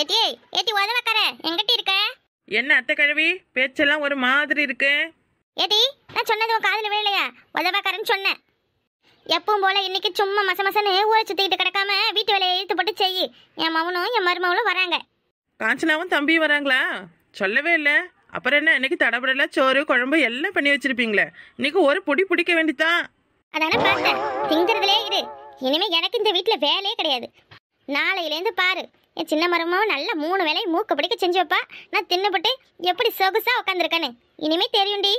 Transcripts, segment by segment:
ஏட்டி ஏட்டி உதவக்கார எங்கிட்ட இருக்க என்ன அத்தை கழுவி பேச்செல்லாம் ஒரு மாதிரி இருக்கு ஏட்டி நான் சொன்னது உன் காதில் விழலையா உதவாக்காரன்னு சொன்னேன் எப்பவும் போல இன்னைக்கு சும்மா மச மசன்னு ஊரை சுத்திக்கிட்டு கிடக்காம வீட்டு வேலையை இழுத்து போட்டு செய் என் மவனும் என் மருமவளும் வராங்க காஞ்சனாவும் தம்பியும் வராங்களா சொல்லவே இல்லை அப்புறம் என்ன இன்னைக்கு தடபடலாம் சோறு குழம்பு எல்லாம் பண்ணி வச்சிருப்பீங்களே இன்னைக்கு ஒரு பொடி பிடிக்க வேண்டிதான் அதான பார்த்தேன் திங்கிறதுலே இரு இனிமே எனக்கு இந்த வீட்டில் வேலையே கிடையாது நாளையிலேருந்து பாரு என் சின்ன மருமாவும் நல்லா மூணு வேலையும் மூக்கு பிடிக்க செஞ்சு வைப்பா நான் தின்னுபட்டு எப்படி சொகுசா உட்காந்துருக்கேன்னு இனிமே தெரியும்டி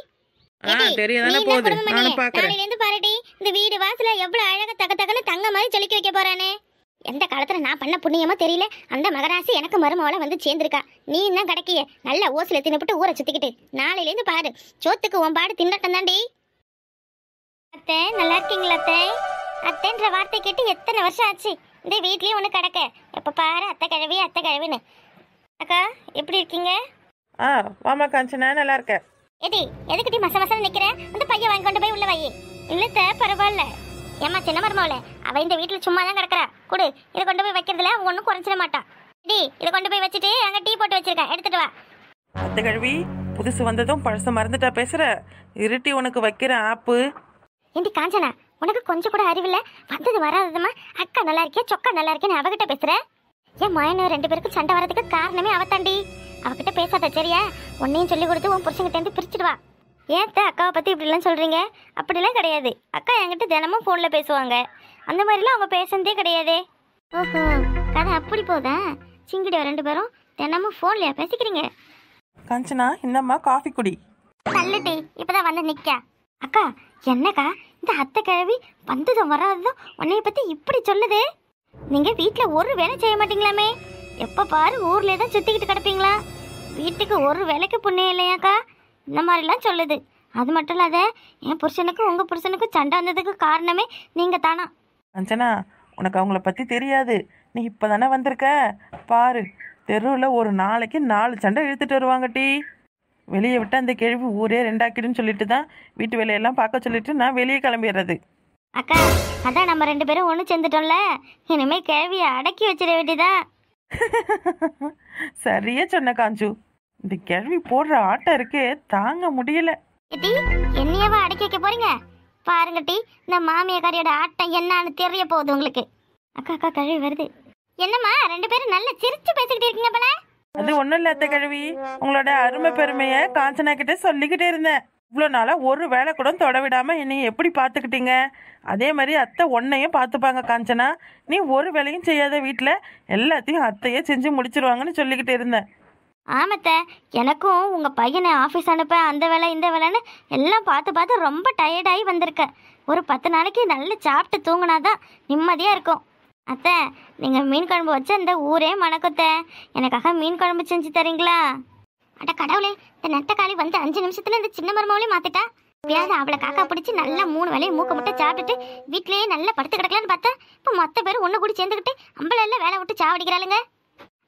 காலையிலேருந்து பாருடி இந்த வீடு வாசல எவ்வளவு தங்க மாதிரி வைக்க போறானே எந்த காலத்துல நான் பண்ண தெரியல அந்த எனக்கு வந்து நீ கிடைக்கிய ஓசில ஊரை சுத்திக்கிட்டு நாளையில இருந்து பாரு சோத்துக்கு அத்தை நல்லா அத்தைன்ற வார்த்தை கேட்டு எத்தனை வருஷம் ஆச்சு இந்த வீட்லேயும் ஒன்று கிடக்க எப்போ பாரு அத்தை கிழவி அத்தை கிழவின்னு அக்கா எப்படி இருக்கீங்க ஆ வாமா காஞ்சனா நல்லா இருக்க எடி எதுக்கிட்டி மச மசம் நிற்கிறேன் அந்த பையன் வாங்கி கொண்டு போய் உள்ள வை இல்லத்த பரவாயில்ல ஏமா சின்ன மருமவள அவ இந்த வீட்டில் சும்மா தான் கிடக்குறா கொடு இதை கொண்டு போய் வைக்கிறதுல ஒன்றும் குறைஞ்சிட மாட்டான் டி இதை கொண்டு போய் வச்சுட்டு அங்கே டீ போட்டு வச்சிருக்கேன் எடுத்துட்டு வா அத்தை கழுவி புதுசு வந்ததும் பழசு மறந்துட்டா பேசுற இருட்டி உனக்கு வைக்கிற ஆப்பு ஏண்டி காஞ்சனா உனக்கு கொஞ்சம் கூட அறிவில்ல வந்தது வராததுமா அக்கா நல்லா இருக்கியா சொக்கா நல்லா இருக்கேன்னு அவகிட்ட பேசுற ஏன் மயனும் ரெண்டு பேருக்கும் சண்டை வரதுக்கு காரணமே அவத்தாண்டி அவகிட்ட பேசாத சரியா உன்னையும் சொல்லி கொடுத்து உன் புருஷங்கிட்ட இருந்து பிரிச்சுடுவா ஏத்த அக்காவை பற்றி இப்படிலாம் சொல்கிறீங்க அப்படிலாம் கிடையாது அக்கா என்கிட்ட தினமும் ஃபோனில் பேசுவாங்க அந்த மாதிரிலாம் அவங்க பேசுனதே கிடையாது ஓஹோ கதை அப்படி போதா சிங்கிடியோ ரெண்டு பேரும் தினமும் போன்லயா பேசிக்கிறீங்க கஞ்சனா என்னம்மா காஃபி குடி நல்ல டீ வந்து நிக்கா அக்கா என்னக்கா இந்த அத்தை கிழவி வந்ததும் வராததும் உன்னைய பற்றி இப்படி சொல்லுது நீங்கள் வீட்டில் ஒரு வேலை செய்ய மாட்டீங்களாமே எப்போ பாரு ஊர்லேயே தான் சுற்றிக்கிட்டு கிடப்பீங்களா வீட்டுக்கு ஒரு வேலைக்கு புண்ணியம் இல்லையாக்கா இந்த மாதிரிலாம் சொல்லுது அது மட்டும் இல்லாத என் புருஷனுக்கும் உங்கள் புருஷனுக்கும் சண்டை வந்ததுக்கு காரணமே நீங்கள் தானா அஞ்சனா உனக்கு அவங்கள பற்றி தெரியாது நீ இப்போ தானே வந்திருக்க பாரு தெருவில் ஒரு நாளைக்கு நாலு சண்டை இழுத்துட்டு வருவாங்க டீ வெளியே விட்டு அந்த கேள்வி ஊரே ரெண்டாக்கிடுன்னு சொல்லிட்டு தான் வீட்டு வேலையெல்லாம் பார்க்க சொல்லிட்டு நான் வெளியே கிளம்பிடுறது அக்கா அதான் நம்ம ரெண்டு பேரும் ஒன்று சேர்ந்துட்டோம்ல இனிமேல் கேள்வியை அடக்கி வச்சிட வேண்டியதான் சரியா சொன்ன காஞ்சு இந்த கேள்வி போடுற ஆட்டம் இருக்கு தாங்க முடியல டி என்னையவா அடக்கி வைக்க போறீங்க பாருங்க டி இந்த மாமியக்காரியோட ஆட்டம் என்னன்னு தெரிய போகுது உங்களுக்கு அக்கா அக்கா கழுவி வருது என்னம்மா ரெண்டு பேரும் நல்லா சிரிச்சு பேசிக்கிட்டு இருக்கீங்க போல அது ஒண்ணும் இல்ல அத்த கழுவி உங்களோட அருமை பெருமைய காஞ்சனா கிட்ட சொல்லிக்கிட்டே இருந்தேன் இவ்வளவு நாளா ஒரு வேலை கூட தொட விடாம என்னை எப்படி பார்த்துக்கிட்டீங்க அதே மாதிரி அத்தை ஒன்னையும் பார்த்துப்பாங்க காஞ்சனா நீ ஒரு வேலையும் செய்யாத வீட்டுல எல்லாத்தையும் அத்தையே செஞ்சு முடிச்சிருவாங்கன்னு சொல்லிக்கிட்டு இருந்தேன் ஆமத்த எனக்கும் உங்க பையனை ஆஃபீஸ் அனுப்ப அந்த வேலை இந்த வேலைன்னு எல்லாம் பார்த்து பார்த்து ரொம்ப டயர்டாகி வந்திருக்கேன் ஒரு பத்து நாளைக்கு நல்லா சாப்பிட்டு தூங்கினாதான் நிம்மதியாக இருக்கும் அத்தை நீங்கள் மீன் குழம்பு வச்சு அந்த ஊரே மணக்கத்த எனக்காக மீன் குழம்பு செஞ்சு தரீங்களா அட கடவுளே இந்த நெட்டக்காளி வந்து அஞ்சு நிமிஷத்தில் இந்த சின்ன மருமாவளையும் மாற்றிட்டா எப்படியாவது அவளை காக்கா பிடிச்சி நல்லா மூணு வேலையை மூக்க முட்டை சாப்பிட்டுட்டு வீட்டிலேயே நல்லா படுத்து கிடக்கலான்னு பார்த்தா இப்போ மொத்த பேர் ஒன்று கூடி சேர்ந்துக்கிட்டு எல்லாம் வேலை விட்டு சாவடிக்கிறாளுங்க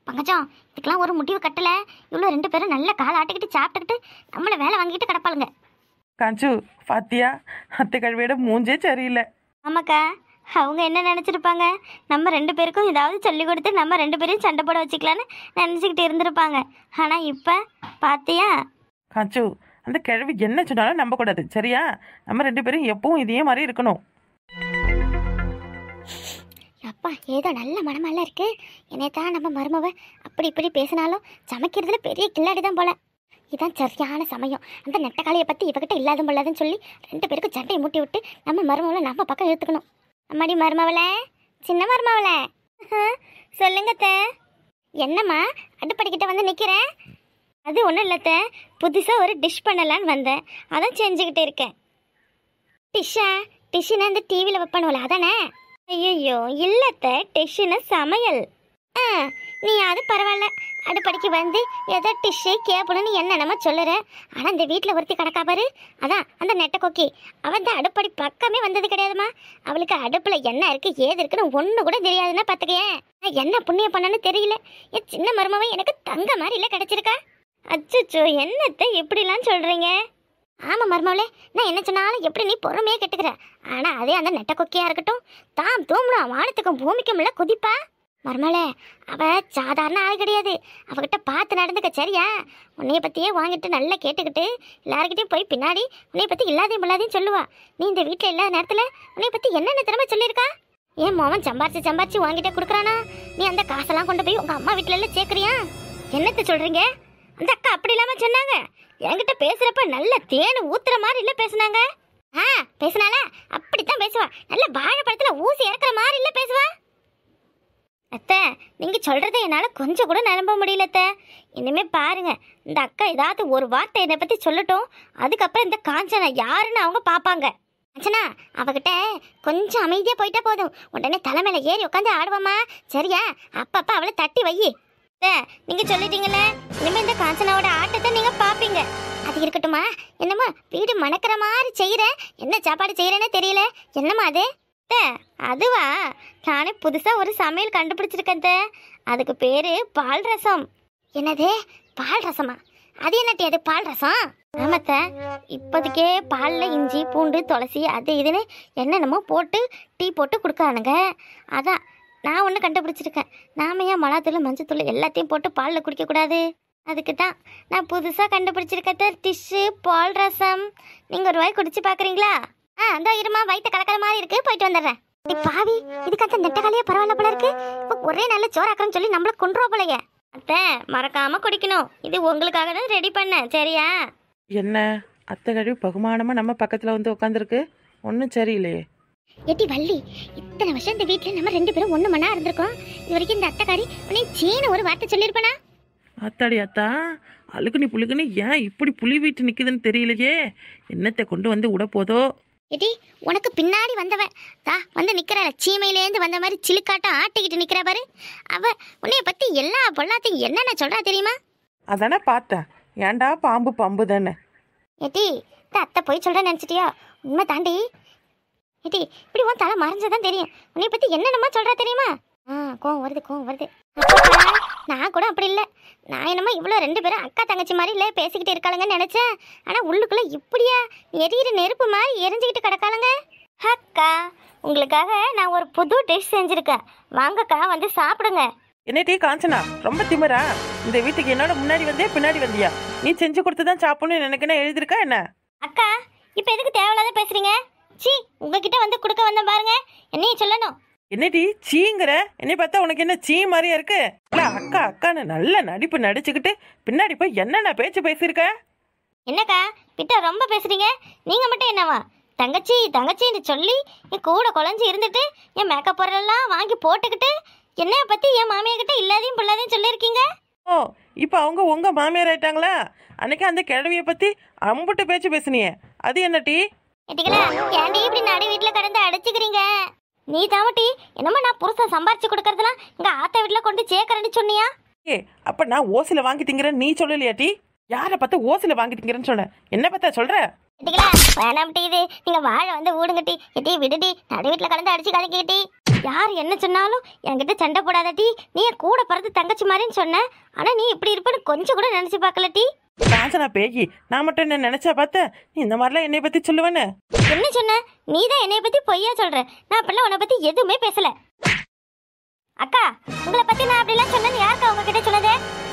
பங்கஜம் இதுக்கெல்லாம் ஒரு முடிவு கட்டலை இவ்வளோ ரெண்டு பேரும் நல்லா கால் ஆட்டிக்கிட்டு சாப்பிட்டுக்கிட்டு நம்மளை வேலை வாங்கிட்டு கிடப்பாளுங்க காஞ்சு பாத்தியா அத்தை கழுவியோட மூஞ்சே சரியில்லை ஆமாக்கா அவங்க என்ன நினச்சிருப்பாங்க நம்ம ரெண்டு பேருக்கும் ஏதாவது சொல்லிக் கொடுத்து நம்ம ரெண்டு பேரையும் சண்டை போட வச்சுக்கலான்னு நினச்சிக்கிட்டு இருந்திருப்பாங்க ஆனால் இப்போ பார்த்தியா காச்சு அந்த கிழவி என்ன சொன்னாலும் நம்பக்கூடாது சரியா நம்ம ரெண்டு பேரும் எப்பவும் இதே மாதிரி இருக்கணும் அப்பா ஏதோ நல்ல மனமெல்லாம் இருக்கு என்னை தான் நம்ம மருமவ அப்படி இப்படி பேசினாலும் சமைக்கிறதுல பெரிய கில்லாடி தான் போல இதுதான் சரியான சமயம் அந்த நெட்டக்காலையை பற்றி இவகிட்ட இல்லாத போலாதுன்னு சொல்லி ரெண்டு பேருக்கும் சண்டையை மூட்டி விட்டு நம்ம மருமகளை நம்ம பக்கம் எடுத்துக்கணும் அம்மாடி மருமவள சின்ன மருமவள சொல்லுங்க த என்னம்மா அடுப்படிக்கிட்ட வந்து நிற்கிறேன் அது ஒன்றும் இல்லை த புதுசாக ஒரு டிஷ் பண்ணலான்னு வந்தேன் அதான் செஞ்சுக்கிட்டு இருக்கேன் டிஷ்ஷா டிஷ்ஷுனா அந்த டிவியில் வைப்பானுல அதானே ஐயோ இல்லைத்த டிஷ்ஷுன்னு சமையல் ஆ நீ அது பரவாயில்ல அடுப்படிக்கு வந்து எதை டிஷ்ஷை கேப்பணும்னு என்னென்னமோ சொல்லுற ஆனால் இந்த வீட்டில் ஒருத்தி கிடக்கா பாரு அதான் அந்த நெட்டை கொக்கி அவன் தான் அடுப்படி பக்கமே வந்தது கிடையாதுமா அவளுக்கு அடுப்பில் என்ன இருக்குது ஏது இருக்குன்னு ஒன்று கூட தெரியாதுன்னா பார்த்துக்கேன் நான் என்ன புண்ணியம் பண்ணனு தெரியல என் சின்ன மருமவன் எனக்கு தங்க மாதிரி இல்லை கிடச்சிருக்கா அச்சோ என்னத்தை எப்படிலாம் சொல்கிறீங்க ஆமாம் மருமவளே நான் என்ன சொன்னாலும் எப்படி நீ பொறுமையாக கெட்டுக்கிற ஆனால் அதே அந்த நெட்டை கொக்கியாக இருக்கட்டும் தாம் தூம்னா வானத்துக்கும் பூமிக்கும் இல்லை குதிப்பா மர்மலே அவ சாதாரண ஆள் கிடையாது அவகிட்ட பார்த்து நடந்துக்க சரியா உன்னைய பற்றியே வாங்கிட்டு நல்லா கேட்டுக்கிட்டு எல்லாருக்கிட்டையும் போய் பின்னாடி உன்னைய பற்றி இல்லாதையும் இல்லாதையும் சொல்லுவா நீ இந்த வீட்டில் இல்லாத நேரத்தில் உன்னைய பற்றி என்னென்ன திறமை சொல்லியிருக்கா ஏன் மோவன் சம்பாரிச்சு சம்பாரிச்சு வாங்கிட்டே கொடுக்குறானா நீ அந்த காசெல்லாம் கொண்டு போய் உங்கள் அம்மா வீட்டில எல்லாம் சேர்க்குறியா என்னத்தை சொல்கிறீங்க அந்த அக்கா அப்படி இல்லாமல் சொன்னாங்க என்கிட்ட பேசுகிறப்ப நல்ல தேன் ஊத்துற மாதிரி இல்லை பேசுனாங்க ஆ பேசுனால அப்படித்தான் பேசுவா நல்ல வாழைப்பழத்தில் ஊசி இறக்குற மாதிரி இல்லை பேசுவா அத்தை நீங்கள் சொல்கிறத என்னால் கொஞ்சம் கூட நிரம்ப முடியல இனிமே இனிமேல் பாருங்கள் இந்த அக்கா ஏதாவது ஒரு வார்த்தை என்னை பற்றி சொல்லட்டும் அதுக்கப்புறம் இந்த காஞ்சனா யாருன்னு அவங்க பார்ப்பாங்க காஞ்சனா அவகிட்ட கொஞ்சம் அமைதியாக போயிட்டா போதும் உடனே தலைமையில் ஏறி உட்காந்து ஆடுவோமா சரியா அப்பப்போ அவளை தட்டி வை நீங்கள் சொல்லிட்டீங்களே இனிமேல் இந்த காஞ்சனாவோட ஆட்டத்தை நீங்கள் பார்ப்பீங்க அது இருக்கட்டுமா என்னம்மா வீடு மணக்கிற மாதிரி செய்கிறேன் என்ன சாப்பாடு செய்கிறேன்னு தெரியல என்னம்மா அது தே அதுவா நானே புதுசாக ஒரு சமையல் கண்டுபிடிச்சிருக்கேன் தே அதுக்கு பேர் பால் ரசம் என்னது பால் ரசமா அது என்னட்டி அது பால் ரசம் ஆமாத்த இப்போதைக்கே பாலில் இஞ்சி பூண்டு துளசி அது இதுன்னு என்னென்னமோ போட்டு டீ போட்டு கொடுக்குறானுங்க அதான் நான் ஒன்று கண்டுபிடிச்சிருக்கேன் நாம ஏன் மிளகாத்தூள் மஞ்சத்தூள் எல்லாத்தையும் போட்டு பாலில் குடிக்கக்கூடாது அதுக்கு தான் நான் புதுசாக கண்டுபிடிச்சிருக்கத்த டிஷ்ஷு பால் ரசம் நீங்கள் ஒரு வாய் குடிச்சு பார்க்குறீங்களா ஆ அந்த இருமா வயிற்று கலக்கிற மாதிரி இருக்கு போயிட்டு வந்துடுறேன் பாவி இதுக்காக நெட்டகாலையே பரவாயில்ல போல இருக்கு இப்போ ஒரே நல்ல சோறாக்குறேன்னு சொல்லி நம்மள கொண்டுருவா போலைய அத்தை மறக்காம குடிக்கணும் இது உங்களுக்காக தான் ரெடி பண்ணேன் சரியா என்ன அத்தை கழிவு பகுமானமா நம்ம பக்கத்துல வந்து உட்காந்துருக்கு ஒன்றும் சரியில்லையே எட்டி வள்ளி இத்தனை வருஷம் இந்த வீட்டில் நம்ம ரெண்டு பேரும் ஒன்று மணா இருந்திருக்கோம் இது வரைக்கும் இந்த அத்தைக்காரி உன்னை சீன ஒரு வார்த்தை சொல்லியிருப்பனா அத்தாடி அத்தா அழுக்குனி புழுக்குனி ஏன் இப்படி புளி வீட்டு நிற்குதுன்னு தெரியலையே என்னத்தை கொண்டு வந்து விட போதோ எடி உனக்கு பின்னாடி வந்தவன் தா வந்து நிற்கிறாள் சீமையிலேருந்து வந்த மாதிரி சிலுக்காட்டம் ஆட்டிக்கிட்டு நிற்கிற பாரு அவ உன்னைய பற்றி எல்லா பொல்லாத்தையும் என்னென்ன சொல்கிறா தெரியுமா அதானே பார்த்தேன் ஏன்டா பாம்பு பாம்பு தானே எடி அத்தை போய் சொல்கிற நினச்சிட்டியா உண்மை தாண்டி எடி இப்படி உன் தலை மறைஞ்சதான் தெரியும் உன்னைய பற்றி என்னென்னமா சொல்கிறா தெரியுமா ஆ கோவம் வருது கோவம் வருது நான் கூட அப்படி இல்லை நான் என்னமோ இவ்வளோ ரெண்டு பேரும் அக்கா தங்கச்சி மாதிரி இல்லை பேசிக்கிட்டு இருக்காளுங்கன்னு நினச்சேன் ஆனால் உள்ளுக்குள்ளே இப்படியா எரியிற நெருப்பு மாதிரி எரிஞ்சிக்கிட்டு கிடக்காளுங்க அக்கா உங்களுக்காக நான் ஒரு புது டிஷ் செஞ்சுருக்கேன் வாங்கக்கா வந்து சாப்பிடுங்க என்ன டீ காஞ்சனா ரொம்ப திமிரா இந்த வீட்டுக்கு என்னோட முன்னாடி வந்தே பின்னாடி வந்தியா நீ செஞ்சு கொடுத்து தான் சாப்பிடணும் எனக்கு என்ன எழுதிருக்கா என்ன அக்கா இப்போ எதுக்கு தேவையில்லாத பேசுறீங்க சி உங்ககிட்ட வந்து கொடுக்க வந்தேன் பாருங்க என்னையும் சொல்லணும் என்னடி சீங்கிற என்னை பார்த்தா உனக்கு என்ன சீ மாதிரியா இருக்கு அக்கா அக்கான்னு நல்ல நடிப்பு நடிச்சுக்கிட்டு பின்னாடி போய் என்னென்ன பேச்சு பேசியிருக்க என்னக்கா பிட்ட ரொம்ப பேசுறீங்க நீங்க மட்டும் என்னவா தங்கச்சி தங்கச்சின்னு சொல்லி என் கூட குழஞ்சி இருந்துட்டு என் மேக்கப் பொருளெல்லாம் வாங்கி போட்டுக்கிட்டு என்னைய பத்தி என் மாமியார்கிட்ட இல்லாதையும் பிள்ளாதையும் சொல்லியிருக்கீங்க ஓ இப்போ அவங்க உங்க மாமியார் ஆயிட்டாங்களா அன்னைக்கு அந்த கிழவியை பத்தி அம்புட்டு பேச்சு பேசுனியே அது என்ன டீ கேண்டி இப்படி நடு வீட்டில் கடந்து அடைச்சிக்கிறீங்க நீ தாமட்டி என்னம்மா நான் புருஷன் சம்பாரிச்சு கொடுக்கறதெல்லாம் இங்க ஆத்த வீட்டுல கொண்டு சேர்க்கறேன்னு சொன்னியா ஏ அப்ப நான் ஓசில வாங்கி திங்கிறேன்னு நீ சொல்லலையாட்டி யாரை பார்த்து ஓசில வாங்கி திங்கிறேன்னு சொன்ன என்ன பார்த்தா சொல்ற வேணாம்ட்டி இது நீங்க வாழை வந்து ஊடுங்கட்டி எட்டி விடுடி நடு வீட்டில் கலந்து அடிச்சு கலக்கிட்டி யார் என்ன சொன்னாலும் என்கிட்ட சண்டை போடாதட்டி நீ கூட பிறந்து தங்கச்சி மாதிரின்னு சொன்ன ஆனா நீ இப்படி இருப்பேன்னு கொஞ்சம் கூட நினைச்சு பார்க்கலட்டி காஞ்சனா பேகி நான் மட்டும் என்ன நினைச்சா நீ இந்த மாதிரிலாம் என்னை பத்தி சொல்லுவேன்னு என்ன சொன்ன நீ தான் என்னை பத்தி பொய்யா சொல்ற நான் அப்பெல்லாம் உன்னை பத்தி எதுவுமே பேசல அக்கா உங்களை பத்தி நான் அப்படிலாம் சொன்னேன்னு யாருக்கு அவங்க கிட்ட சொன்னது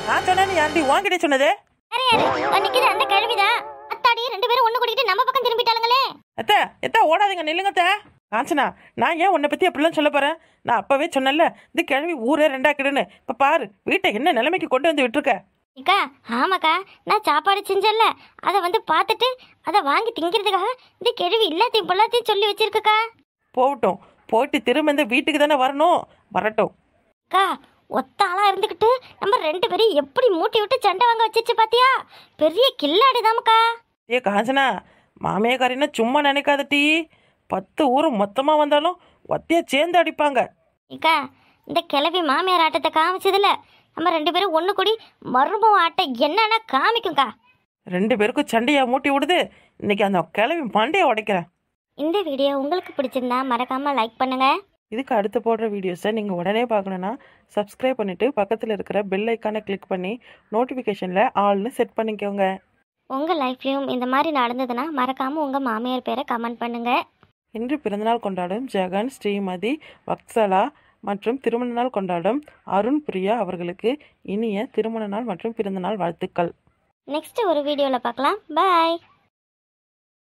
நான் சொன்னேன்னு யாரு உன்கிட்ட சொன்னது வேற யாரு அன்னைக்கு அந்த கழுவிதான் அத்தாடி ரெண்டு பேரும் ஒண்ணு கூட்டிட்டு நம்ம பக்கம் திரும்பிட்டாளுங்களே அத்தை எத்தா ஓடாதீங்க நில்லுங்க அத்தை காஞ்சனா நான் ஏன் உன்னை பற்றி அப்படிலாம் சொல்ல போகிறேன் நான் அப்போவே சொன்னல இந்த கிழவி ஊரே ரெண்டாக்கிடுன்னு இப்போ பாரு வீட்டை என்ன நிலைமைக்கு கொண்டு வந்து விட்டுருக்க அக்கா ஆமாக்கா நான் சாப்பாடு செஞ்சல அதை வந்து பார்த்துட்டு அதை வாங்கி திங்கிறதுக்காக இந்த கெழுவி எல்லாத்தையும் பொல்லாத்தையும் சொல்லி வச்சிருக்கக்கா போகட்டும் போயிட்டு திரும்ப இந்த வீட்டுக்கு தானே வரணும் வரட்டும் அக்கா ஒத்த ஆளாக இருந்துக்கிட்டு நம்ம ரெண்டு பேரும் எப்படி மூட்டி விட்டு சண்டை வாங்க வச்சிருச்சு பாத்தியா பெரிய கில்லாடிதாமக்கா ஏ காஞ்சனா மாமியக்காரின்னா சும்மா நினைக்காத டீ பத்து ஊரும் மொத்தமாக வந்தாலும் ஒத்தையா சேர்ந்து அடிப்பாங்க அக்கா இந்த கிளவி மாமியார் ஆட்டத்தை காமிச்சதில்ல நம்ம ரெண்டு பேரும் ஒன்று கூடி மர்மம் ஆட்டை என்னன்னா காமிக்கும்க்கா ரெண்டு பேருக்கும் சண்டையா மூட்டி விடுது இன்னைக்கு அந்த கிளவி பண்டையை உடைக்கிறேன் இந்த வீடியோ உங்களுக்கு பிடிச்சிருந்தா மறக்காம லைக் பண்ணுங்க இதுக்கு அடுத்து போடுற வீடியோஸை நீங்கள் உடனே பார்க்கணுன்னா சப்ஸ்கிரைப் பண்ணிவிட்டு பக்கத்தில் இருக்கிற பெல் ஐக்கானை கிளிக் பண்ணி நோட்டிஃபிகேஷனில் ஆள்னு செட் பண்ணிக்கோங்க உங்கள் லைஃப்லேயும் இந்த மாதிரி நடந்ததுன்னா மறக்காமல் உங்கள் மாமியார் பேரை கமெண்ட் பண்ணுங்கள் இன்று பிறந்தநாள் கொண்டாடும் ஜெகன் ஸ்ரீமதி வக்சலா மற்றும் திருமண நாள் கொண்டாடும் அருண் பிரியா அவர்களுக்கு இனிய திருமண நாள் மற்றும் பிறந்தநாள் வாழ்த்துக்கள் நெக்ஸ்ட் ஒரு வீடியோவில் பார்க்கலாம் பாய்